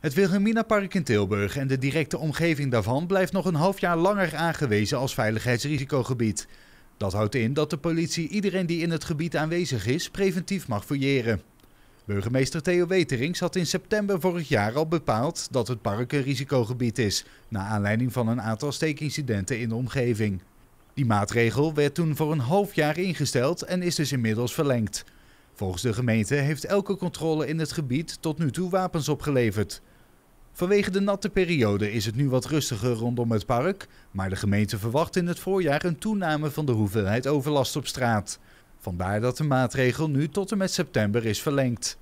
Het Park in Tilburg en de directe omgeving daarvan blijft nog een half jaar langer aangewezen als veiligheidsrisicogebied. Dat houdt in dat de politie iedereen die in het gebied aanwezig is preventief mag fouilleren. Burgemeester Theo Weterings had in september vorig jaar al bepaald dat het park een risicogebied is, na aanleiding van een aantal steekincidenten in de omgeving. Die maatregel werd toen voor een half jaar ingesteld en is dus inmiddels verlengd. Volgens de gemeente heeft elke controle in het gebied tot nu toe wapens opgeleverd. Vanwege de natte periode is het nu wat rustiger rondom het park, maar de gemeente verwacht in het voorjaar een toename van de hoeveelheid overlast op straat. Vandaar dat de maatregel nu tot en met september is verlengd.